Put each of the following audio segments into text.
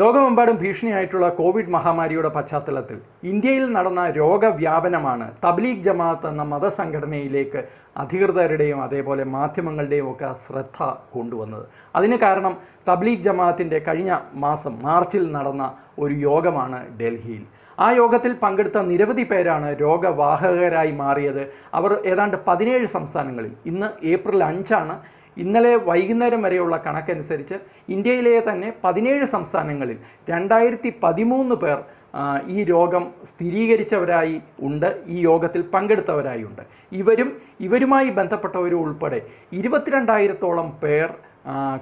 ലോകമെമ്പാടും ഭീഷണിയായിട്ടുള്ള കോവിഡ് മഹാമാരിയുടെ പശ്ചാത്തലത്തിൽ ഇന്ത്യയിൽ നടന്ന രോഗവ്യാപനമാണ് തബ്ലീഗ് ജമാഅത്ത് എന്ന മതസംഘടനയിലേക്ക് അധികൃതരുടെയും അതേപോലെ മാധ്യമങ്ങളുടെയും ഒക്കെ ശ്രദ്ധ കൊണ്ടുവന്നത് അതിന് കാരണം തബ്ലീഗ് ജമാഅത്തിൻ്റെ കഴിഞ്ഞ മാസം മാർച്ചിൽ നടന്ന ഒരു യോഗമാണ് ഡൽഹിയിൽ ആ യോഗത്തിൽ പങ്കെടുത്ത നിരവധി പേരാണ് രോഗവാഹകരായി മാറിയത് അവർ ഏതാണ്ട് പതിനേഴ് സംസ്ഥാനങ്ങളിൽ ഇന്ന് ഏപ്രിൽ അഞ്ചാണ് ഇന്നലെ വൈകുന്നേരം വരെയുള്ള കണക്കനുസരിച്ച് ഇന്ത്യയിലെ തന്നെ പതിനേഴ് സംസ്ഥാനങ്ങളിൽ രണ്ടായിരത്തി പതിമൂന്ന് പേർ ഈ രോഗം സ്ഥിരീകരിച്ചവരായി ഉണ്ട് ഈ യോഗത്തിൽ പങ്കെടുത്തവരായി ഉണ്ട് ഇവരും ഇവരുമായി ബന്ധപ്പെട്ടവരും ഉൾപ്പെടെ ഇരുപത്തിരണ്ടായിരത്തോളം പേർ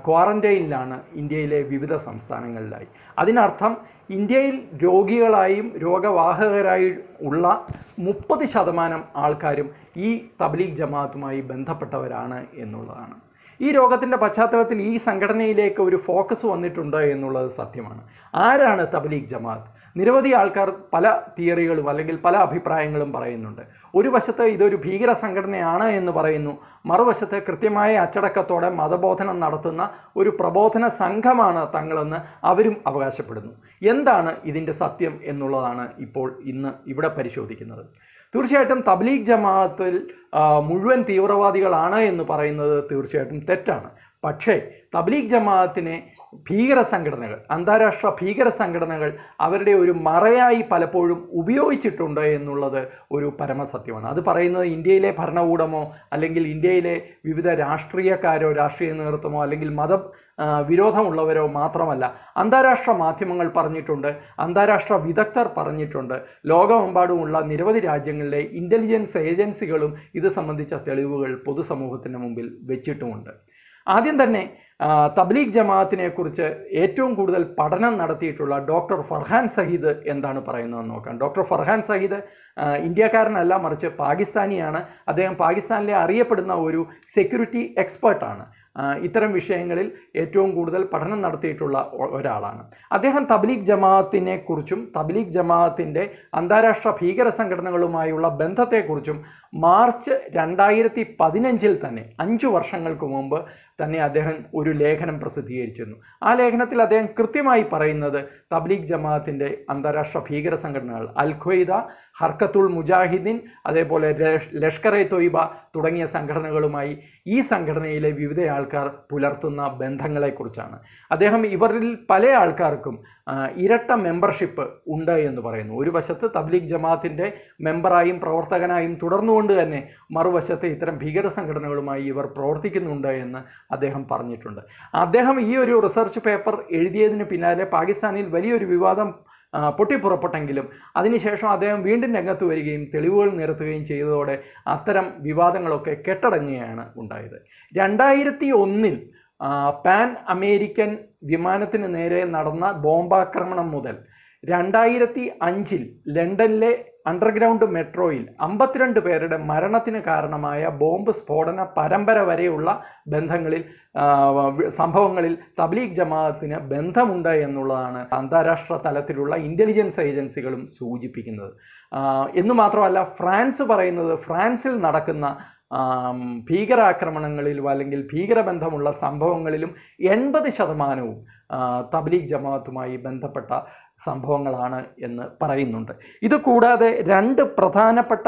ക്വാറന്റൈനിലാണ് ഇന്ത്യയിലെ വിവിധ സംസ്ഥാനങ്ങളിലായി അതിനർത്ഥം ഇന്ത്യയിൽ രോഗികളായും രോഗവാഹകരായി ഉള്ള മുപ്പത് ശതമാനം ആൾക്കാരും ഈ തബ്ലീഗ് ജമാഅത്തുമായി ബന്ധപ്പെട്ടവരാണ് എന്നുള്ളതാണ് ഈ രോഗത്തിൻ്റെ പശ്ചാത്തലത്തിൽ ഈ സംഘടനയിലേക്ക് ഒരു ഫോക്കസ് വന്നിട്ടുണ്ട് എന്നുള്ളത് സത്യമാണ് ആരാണ് തബ്ലീഗ് ജമാഅത്ത് നിരവധി ആൾക്കാർ പല തിയറികളും അല്ലെങ്കിൽ പല അഭിപ്രായങ്ങളും പറയുന്നുണ്ട് ഒരു വശത്ത് ഇതൊരു ഭീകര സംഘടനയാണ് എന്ന് പറയുന്നു മറുവശത്ത് കൃത്യമായ അച്ചടക്കത്തോടെ മതബോധനം നടത്തുന്ന ഒരു പ്രബോധന സംഘമാണ് തങ്ങളെന്ന് അവരും അവകാശപ്പെടുന്നു എന്താണ് ഇതിൻ്റെ സത്യം എന്നുള്ളതാണ് ഇപ്പോൾ ഇന്ന് ഇവിടെ പരിശോധിക്കുന്നത് തീർച്ചയായിട്ടും തബ്ലീഗ് ജമാഅത്തിൽ മുഴുവൻ തീവ്രവാദികളാണ് എന്ന് പറയുന്നത് തീർച്ചയായിട്ടും തെറ്റാണ് പക്ഷേ തബ്ലീഗ് ജമാഅത്തിനെ ഭീകര സംഘടനകൾ അന്താരാഷ്ട്ര ഭീകര സംഘടനകൾ അവരുടെ ഒരു മറയായി പലപ്പോഴും ഉപയോഗിച്ചിട്ടുണ്ട് എന്നുള്ളത് ഒരു പരമസത്യമാണ് അത് പറയുന്നത് ഇന്ത്യയിലെ ഭരണകൂടമോ അല്ലെങ്കിൽ ഇന്ത്യയിലെ വിവിധ രാഷ്ട്രീയക്കാരോ രാഷ്ട്രീയ നേതൃത്വമോ അല്ലെങ്കിൽ മത വിരോധമുള്ളവരോ മാത്രമല്ല അന്താരാഷ്ട്ര മാധ്യമങ്ങൾ പറഞ്ഞിട്ടുണ്ട് അന്താരാഷ്ട്ര വിദഗ്ധർ പറഞ്ഞിട്ടുണ്ട് ലോകമെമ്പാടുമുള്ള നിരവധി രാജ്യങ്ങളിലെ ഇൻ്റലിജൻസ് ഏജൻസികളും ഇത് സംബന്ധിച്ച തെളിവുകൾ പൊതുസമൂഹത്തിന് മുമ്പിൽ വെച്ചിട്ടുമുണ്ട് ആദ്യം തന്നെ തബ്ലീഗ് ജമാഅത്തിനെ കുറിച്ച് ഏറ്റവും കൂടുതൽ പഠനം നടത്തിയിട്ടുള്ള ഡോക്ടർ ഫർഹാൻ സഹീദ് എന്താണ് പറയുന്നതെന്ന് നോക്കാം ഡോക്ടർ ഫർഹാൻ സഹീദ് ഇന്ത്യക്കാരനല്ല മറിച്ച് പാകിസ്ഥാനിയാണ് അദ്ദേഹം പാകിസ്ഥാനിലെ അറിയപ്പെടുന്ന ഒരു സെക്യൂരിറ്റി എക്സ്പേർട്ടാണ് ഇത്തരം വിഷയങ്ങളിൽ ഏറ്റവും കൂടുതൽ പഠനം നടത്തിയിട്ടുള്ള ഒരാളാണ് അദ്ദേഹം തബ്ലീഗ് ജമാഅത്തിനെ കുറിച്ചും തബ്ലീഗ് ജമാഅത്തിൻ്റെ അന്താരാഷ്ട്ര ഭീകര സംഘടനകളുമായുള്ള ബന്ധത്തെക്കുറിച്ചും മാർച്ച് രണ്ടായിരത്തി പതിനഞ്ചിൽ തന്നെ അഞ്ചു വർഷങ്ങൾക്ക് മുമ്പ് തന്നെ അദ്ദേഹം ഒരു ലേഖനം പ്രസിദ്ധീകരിച്ചിരുന്നു ആ ലേഖനത്തിൽ അദ്ദേഹം കൃത്യമായി പറയുന്നത് തബ്ലീഗ് ജമാഅത്തിൻ്റെ അന്താരാഷ്ട്ര ഭീകര സംഘടനകൾ അൽ ഖ്വയ്ദ ഹർക്കത്തുൽ മുജാഹിദ്ദീൻ അതേപോലെ ലഷ്കർ എ തൊയ്ബ തുടങ്ങിയ സംഘടനകളുമായി ഈ സംഘടനയിലെ വിവിധ ആൾക്കാർ പുലർത്തുന്ന ബന്ധങ്ങളെക്കുറിച്ചാണ് അദ്ദേഹം ഇവരിൽ പല ആൾക്കാർക്കും ഇരട്ട മെമ്പർഷിപ്പ് ഉണ്ട് എന്ന് പറയുന്നു ഒരു വശത്ത് തബ്ലീഗ് ജമാഅത്തിൻ്റെ മെമ്പറായും പ്രവർത്തകനായും തുടർന്നുകൊണ്ട് തന്നെ മറുവശത്ത് ഇത്തരം ഭീകര സംഘടനകളുമായി ഇവർ പ്രവർത്തിക്കുന്നുണ്ട് എന്ന് അദ്ദേഹം പറഞ്ഞിട്ടുണ്ട് അദ്ദേഹം ഈ ഒരു റിസർച്ച് പേപ്പർ എഴുതിയതിന് പിന്നാലെ പാകിസ്ഥാനിൽ വലിയൊരു വിവാദം പൊട്ടിപ്പുറപ്പെട്ടെങ്കിലും അതിനുശേഷം അദ്ദേഹം വീണ്ടും രംഗത്ത് വരികയും തെളിവുകൾ നിരത്തുകയും ചെയ്തതോടെ അത്തരം വിവാദങ്ങളൊക്കെ കെട്ടടങ്ങുകയാണ് ഉണ്ടായത് രണ്ടായിരത്തി ഒന്നിൽ പാൻ അമേരിക്കൻ വിമാനത്തിന് നേരെ നടന്ന ബോംബാക്രമണം മുതൽ രണ്ടായിരത്തി അഞ്ചിൽ ലണ്ടനിലെ അണ്ടർഗ്രൗണ്ട് മെട്രോയിൽ അമ്പത്തിരണ്ട് പേരുടെ മരണത്തിന് കാരണമായ ബോംബ് സ്ഫോടന പരമ്പര വരെയുള്ള ബന്ധങ്ങളിൽ സംഭവങ്ങളിൽ തബ്ലീഗ് ജമാഅത്തിന് ബന്ധമുണ്ട് എന്നുള്ളതാണ് അന്താരാഷ്ട്ര തലത്തിലുള്ള ഇൻ്റലിജൻസ് ഏജൻസികളും സൂചിപ്പിക്കുന്നത് എന്ന് മാത്രമല്ല ഫ്രാൻസ് പറയുന്നത് ഫ്രാൻസിൽ നടക്കുന്ന ഭീകരാക്രമണങ്ങളിലും അല്ലെങ്കിൽ ഭീകരബന്ധമുള്ള സംഭവങ്ങളിലും എൺപത് ശതമാനവും തബ്ലീഗ് ജമാഅത്തുമായി ബന്ധപ്പെട്ട സംഭവങ്ങളാണ് എന്ന് പറയുന്നുണ്ട് ഇത് കൂടാതെ രണ്ട് പ്രധാനപ്പെട്ട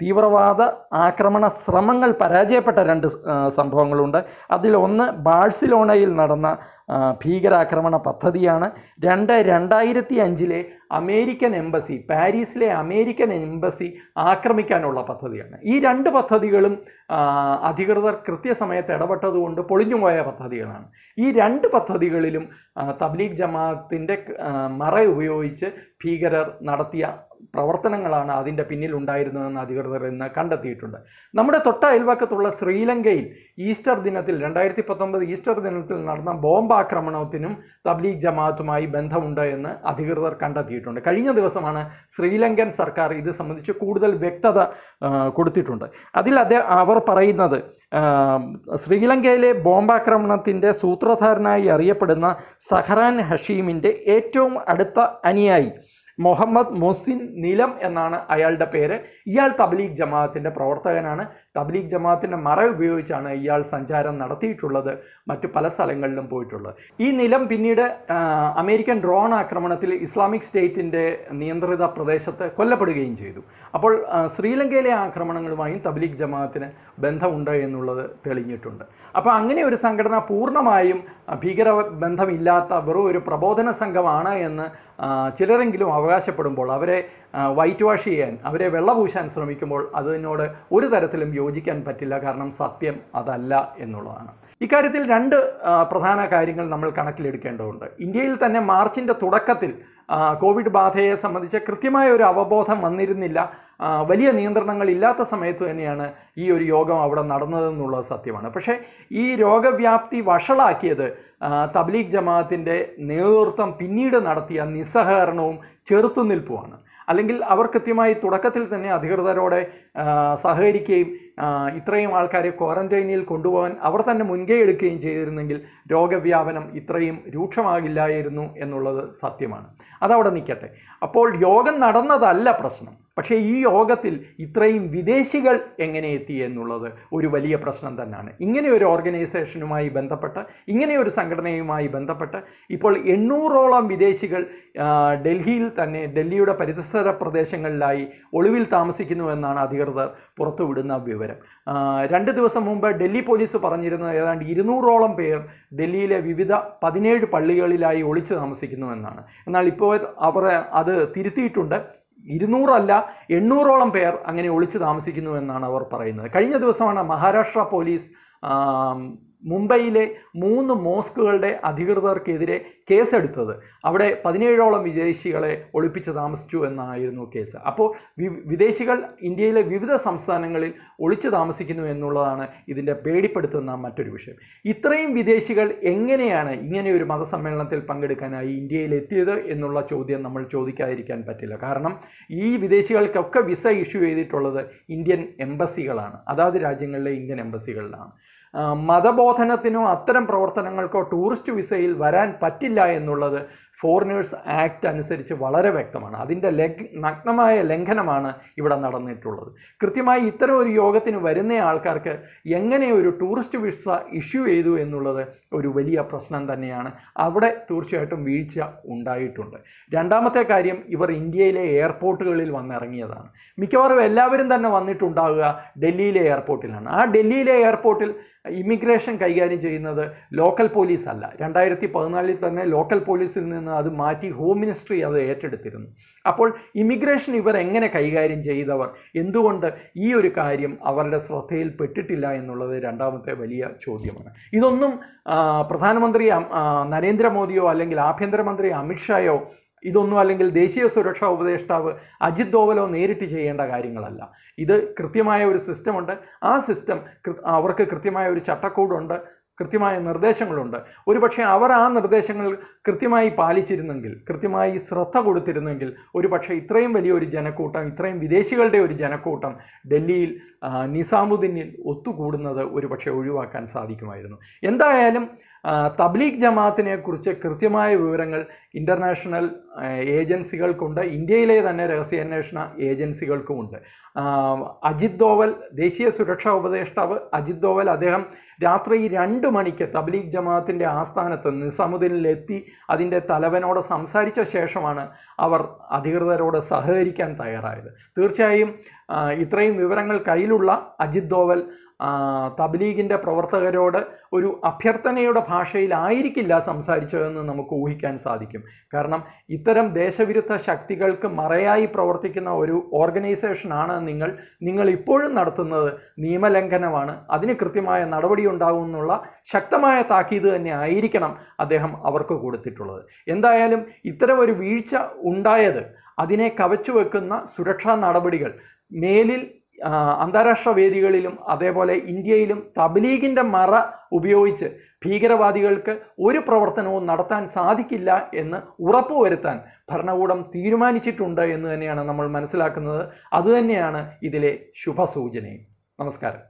തീവ്രവാദ ആക്രമണ ശ്രമങ്ങൾ പരാജയപ്പെട്ട രണ്ട് സംഭവങ്ങളുണ്ട് അതിലൊന്ന് ബാഴ്സിലോണയിൽ നടന്ന ഭീകരാക്രമണ പദ്ധതിയാണ് രണ്ട് രണ്ടായിരത്തി അഞ്ചിലെ അമേരിക്കൻ എംബസി പാരീസിലെ അമേരിക്കൻ എംബസി ആക്രമിക്കാനുള്ള പദ്ധതിയാണ് ഈ രണ്ട് പദ്ധതികളും അധികൃതർ കൃത്യസമയത്ത് ഇടപെട്ടതുകൊണ്ട് പൊളിഞ്ഞുപോയ പദ്ധതികളാണ് ഈ രണ്ട് പദ്ധതികളിലും തബ്ലീഗ് ജമാഅത്തിൻ്റെ മറ ഉപയോഗിച്ച് ഭീകരർ നടത്തിയ പ്രവർത്തനങ്ങളാണ് അതിൻ്റെ പിന്നിൽ ഉണ്ടായിരുന്നതെന്ന് അധികൃതർ ഇന്ന് കണ്ടെത്തിയിട്ടുണ്ട് നമ്മുടെ തൊട്ട അയൽവക്കത്തുള്ള ശ്രീലങ്കയിൽ ഈസ്റ്റർ ദിനത്തിൽ രണ്ടായിരത്തി പത്തൊമ്പത് ഈസ്റ്റർ ദിനത്തിൽ നടന്ന ബോംബാക്രമണത്തിനും തബ്ലീഗ് ജമാഅത്തുമായി ബന്ധമുണ്ട് എന്ന് അധികൃതർ കണ്ടെത്തിയിട്ടുണ്ട് കഴിഞ്ഞ ദിവസമാണ് ശ്രീലങ്കൻ സർക്കാർ ഇത് സംബന്ധിച്ച് കൂടുതൽ വ്യക്തത കൊടുത്തിട്ടുണ്ട് അതിൽ അദ്ദേഹം അവർ പറയുന്നത് ശ്രീലങ്കയിലെ ബോംബാക്രമണത്തിൻ്റെ സൂത്രധാരനായി അറിയപ്പെടുന്ന സഹറാൻ ഹഷീമിൻ്റെ ഏറ്റവും അടുത്ത അനുയായി മുഹമ്മദ് മൊസിൻ നിലം എന്നാണ് അയാളുടെ പേര് ഇയാൾ തബ്ലീഗ് ജമാഅത്തിന്റെ പ്രവർത്തകനാണ് തബ്ലീഗ് ജമാഅത്തിൻ്റെ മറ ഉപയോഗിച്ചാണ് ഇയാൾ സഞ്ചാരം നടത്തിയിട്ടുള്ളത് മറ്റു പല സ്ഥലങ്ങളിലും പോയിട്ടുള്ളത് ഈ നിലം പിന്നീട് അമേരിക്കൻ ഡ്രോൺ ആക്രമണത്തിൽ ഇസ്ലാമിക് സ്റ്റേറ്റിൻ്റെ നിയന്ത്രിത പ്രദേശത്ത് കൊല്ലപ്പെടുകയും ചെയ്തു അപ്പോൾ ശ്രീലങ്കയിലെ ആക്രമണങ്ങളുമായും തബ്ലീഗ് ജമാഅത്തിന് ബന്ധമുണ്ട് എന്നുള്ളത് തെളിഞ്ഞിട്ടുണ്ട് അപ്പോൾ അങ്ങനെ ഒരു സംഘടന പൂർണ്ണമായും ഭീകര ബന്ധമില്ലാത്ത വെറും ഒരു പ്രബോധന സംഘമാണ് എന്ന് ചിലരെങ്കിലും അവകാശപ്പെടുമ്പോൾ അവരെ വൈറ്റ് വാഷ് ചെയ്യാൻ അവരെ വെള്ളപൂശാൻ ശ്രമിക്കുമ്പോൾ അതിനോട് ഒരു തരത്തിലും യോജിക്കാൻ പറ്റില്ല കാരണം സത്യം അതല്ല എന്നുള്ളതാണ് ഇക്കാര്യത്തിൽ രണ്ട് പ്രധാന കാര്യങ്ങൾ നമ്മൾ കണക്കിലെടുക്കേണ്ടതുണ്ട് ഇന്ത്യയിൽ തന്നെ മാർച്ചിൻ്റെ തുടക്കത്തിൽ കോവിഡ് ബാധയെ സംബന്ധിച്ച് കൃത്യമായ ഒരു അവബോധം വന്നിരുന്നില്ല വലിയ നിയന്ത്രണങ്ങൾ ഇല്ലാത്ത സമയത്ത് തന്നെയാണ് ഈ ഒരു യോഗം അവിടെ നടന്നതെന്നുള്ളത് സത്യമാണ് പക്ഷേ ഈ രോഗവ്യാപ്തി വഷളാക്കിയത് തബ്ലീഗ് ജമാഅത്തിൻ്റെ നേതൃത്വം പിന്നീട് നടത്തിയ നിസ്സഹകരണവും ചെറുത്തുനിൽപ്പുമാണ് അല്ലെങ്കിൽ അവർ കൃത്യമായി തുടക്കത്തിൽ തന്നെ അധികൃതരോടെ സഹകരിക്കുകയും ഇത്രയും ആൾക്കാരെ ക്വാറന്റൈനിൽ കൊണ്ടുപോകാൻ അവർ തന്നെ മുൻകൈ എടുക്കുകയും ചെയ്തിരുന്നെങ്കിൽ രോഗവ്യാപനം ഇത്രയും രൂക്ഷമാകില്ലായിരുന്നു എന്നുള്ളത് സത്യമാണ് അതവിടെ നിൽക്കട്ടെ അപ്പോൾ യോഗം നടന്നതല്ല പ്രശ്നം പക്ഷേ ഈ യോഗത്തിൽ ഇത്രയും വിദേശികൾ എങ്ങനെ എത്തി എന്നുള്ളത് ഒരു വലിയ പ്രശ്നം തന്നെയാണ് ഇങ്ങനെ ഒരു ഓർഗനൈസേഷനുമായി ബന്ധപ്പെട്ട് ഇങ്ങനെ ഒരു സംഘടനയുമായി ബന്ധപ്പെട്ട് ഇപ്പോൾ എണ്ണൂറോളം വിദേശികൾ ഡൽഹിയിൽ തന്നെ ഡൽഹിയുടെ പരിസര പ്രദേശങ്ങളിലായി ഒളിവിൽ താമസിക്കുന്നു എന്നാണ് അധികൃതർ പുറത്തുവിടുന്ന വിവരം രണ്ട് ദിവസം മുമ്പ് ഡൽഹി പോലീസ് പറഞ്ഞിരുന്നത് ഏതാണ്ട് ഇരുന്നൂറോളം പേർ ഡൽഹിയിലെ വിവിധ പതിനേഴ് പള്ളികളിലായി ഒളിച്ചു താമസിക്കുന്നു എന്നാണ് എന്നാൽ ഇപ്പോൾ അവർ അത് തിരുത്തിയിട്ടുണ്ട് ഇരുന്നൂറല്ല എണ്ണൂറോളം പേർ അങ്ങനെ ഒളിച്ചു താമസിക്കുന്നു എന്നാണ് അവർ പറയുന്നത് കഴിഞ്ഞ ദിവസമാണ് മഹാരാഷ്ട്ര പോലീസ് മുംബൈയിലെ മൂന്ന് മോസ്കുകളുടെ അധികൃതർക്കെതിരെ കേസെടുത്തത് അവിടെ പതിനേഴോളം വിദേശികളെ ഒളിപ്പിച്ച് താമസിച്ചു എന്നായിരുന്നു കേസ് അപ്പോൾ വിദേശികൾ ഇന്ത്യയിലെ വിവിധ സംസ്ഥാനങ്ങളിൽ ഒളിച്ചു താമസിക്കുന്നു എന്നുള്ളതാണ് ഇതിൻ്റെ പേടിപ്പെടുത്തുന്ന മറ്റൊരു വിഷയം ഇത്രയും വിദേശികൾ എങ്ങനെയാണ് ഇങ്ങനെ ഒരു മതസമ്മേളനത്തിൽ പങ്കെടുക്കാനായി ഇന്ത്യയിൽ എത്തിയത് എന്നുള്ള ചോദ്യം നമ്മൾ ചോദിക്കാതിരിക്കാൻ പറ്റില്ല കാരണം ഈ വിദേശികൾക്കൊക്കെ വിസ ഇഷ്യൂ ചെയ്തിട്ടുള്ളത് ഇന്ത്യൻ എംബസികളാണ് അതാത് രാജ്യങ്ങളിലെ ഇന്ത്യൻ എംബസികളിലാണ് മതബോധനത്തിനോ അത്തരം പ്രവർത്തനങ്ങൾക്കോ ടൂറിസ്റ്റ് വിസയിൽ വരാൻ പറ്റില്ല എന്നുള്ളത് ഫോറിനേഴ്സ് ആക്ട് അനുസരിച്ച് വളരെ വ്യക്തമാണ് അതിൻ്റെ നഗ്നമായ ലംഘനമാണ് ഇവിടെ നടന്നിട്ടുള്ളത് കൃത്യമായി ഇത്തരം ഒരു യോഗത്തിന് വരുന്ന ആൾക്കാർക്ക് എങ്ങനെ ഒരു ടൂറിസ്റ്റ് വിസ ഇഷ്യൂ ചെയ്തു എന്നുള്ളത് ഒരു വലിയ പ്രശ്നം തന്നെയാണ് അവിടെ തീർച്ചയായിട്ടും വീഴ്ച ഉണ്ടായിട്ടുണ്ട് രണ്ടാമത്തെ കാര്യം ഇവർ ഇന്ത്യയിലെ എയർപോർട്ടുകളിൽ വന്നിറങ്ങിയതാണ് മിക്കവാറും എല്ലാവരും തന്നെ വന്നിട്ടുണ്ടാവുക ഡൽഹിയിലെ എയർപോർട്ടിലാണ് ആ ഡൽഹിയിലെ എയർപോർട്ടിൽ ഇമിഗ്രേഷൻ കൈകാര്യം ചെയ്യുന്നത് ലോക്കൽ പോലീസ് അല്ല രണ്ടായിരത്തി പതിനാലിൽ തന്നെ ലോക്കൽ പോലീസിൽ നിന്ന് അത് മാറ്റി ഹോം മിനിസ്ട്രി അത് ഏറ്റെടുത്തിരുന്നു അപ്പോൾ ഇമിഗ്രേഷൻ ഇവർ എങ്ങനെ കൈകാര്യം ചെയ്തവർ എന്തുകൊണ്ട് ഈ ഒരു കാര്യം അവരുടെ ശ്രദ്ധയിൽപ്പെട്ടിട്ടില്ല എന്നുള്ളത് രണ്ടാമത്തെ വലിയ ചോദ്യമാണ് ഇതൊന്നും പ്രധാനമന്ത്രി നരേന്ദ്രമോദിയോ അല്ലെങ്കിൽ ആഭ്യന്തരമന്ത്രി അമിത്ഷായോ ഇതൊന്നും അല്ലെങ്കിൽ ദേശീയ സുരക്ഷാ ഉപദേഷ്ടാവ് അജിത് ഡോവലോ നേരിട്ട് ചെയ്യേണ്ട കാര്യങ്ങളല്ല ഇത് കൃത്യമായ ഒരു സിസ്റ്റമുണ്ട് ആ സിസ്റ്റം അവർക്ക് കൃത്യമായ ഒരു ചട്ടക്കൂടുണ്ട് കൃത്യമായ നിർദ്ദേശങ്ങളുണ്ട് ഒരുപക്ഷെ അവർ ആ നിർദ്ദേശങ്ങൾ കൃത്യമായി പാലിച്ചിരുന്നെങ്കിൽ കൃത്യമായി ശ്രദ്ധ കൊടുത്തിരുന്നെങ്കിൽ ഒരുപക്ഷെ ഇത്രയും വലിയൊരു ജനക്കൂട്ടം ഇത്രയും വിദേശികളുടെ ഒരു ജനക്കൂട്ടം ഡൽഹിയിൽ നിസാമുദ്ദീനിൽ ഒത്തുകൂടുന്നത് ഒരുപക്ഷെ ഒഴിവാക്കാൻ സാധിക്കുമായിരുന്നു എന്തായാലും തബ്ലീഗ് ജമാഅത്തിനെ കുറിച്ച് കൃത്യമായ വിവരങ്ങൾ ഇൻ്റർനാഷണൽ ഏജൻസികൾക്കുണ്ട് ഇന്ത്യയിലെ തന്നെ രഹസ്യാന്വേഷണ ഏജൻസികൾക്കുമുണ്ട് അജിത് ദോവൽ ദേശീയ സുരക്ഷാ ഉപദേഷ്ടാവ് അജിത് ദോവൽ അദ്ദേഹം രാത്രി രണ്ട് മണിക്ക് തബ്ലീഗ് ജമാഅത്തിൻ്റെ ആസ്ഥാനത്ത് നിസാമുദ്ദീനിലെത്തി അതിൻ്റെ തലവനോട് സംസാരിച്ച ശേഷമാണ് അവർ അധികൃതരോട് സഹകരിക്കാൻ തയ്യാറായത് തീർച്ചയായും ഇത്രയും വിവരങ്ങൾ കയ്യിലുള്ള അജിത് ദോവൽ തബ്ലീഗിൻ്റെ പ്രവർത്തകരോട് ഒരു അഭ്യർത്ഥനയുടെ ഭാഷയിലായിരിക്കില്ല സംസാരിച്ചതെന്ന് നമുക്ക് ഊഹിക്കാൻ സാധിക്കും കാരണം ഇത്തരം ദേശവിരുദ്ധ ശക്തികൾക്ക് മറയായി പ്രവർത്തിക്കുന്ന ഒരു ഓർഗനൈസേഷനാണ് നിങ്ങൾ നിങ്ങൾ ഇപ്പോഴും നടത്തുന്നത് നിയമലംഘനമാണ് അതിന് കൃത്യമായ നടപടി ഉണ്ടാകുമെന്നുള്ള ശക്തമായ താക്കീത് തന്നെ ആയിരിക്കണം അദ്ദേഹം അവർക്ക് കൊടുത്തിട്ടുള്ളത് എന്തായാലും ഇത്തരം ഒരു വീഴ്ച ഉണ്ടായത് അതിനെ കവച്ചു വെക്കുന്ന സുരക്ഷാ നടപടികൾ മേലിൽ അന്താരാഷ്ട്ര വേദികളിലും അതേപോലെ ഇന്ത്യയിലും തബ്ലീഗിൻ്റെ മറ ഉപയോഗിച്ച് ഭീകരവാദികൾക്ക് ഒരു പ്രവർത്തനവും നടത്താൻ സാധിക്കില്ല എന്ന് ഉറപ്പുവരുത്താൻ ഭരണകൂടം തീരുമാനിച്ചിട്ടുണ്ട് എന്ന് തന്നെയാണ് നമ്മൾ മനസ്സിലാക്കുന്നത് അതുതന്നെയാണ് ഇതിലെ ശുഭസൂചനയും നമസ്കാരം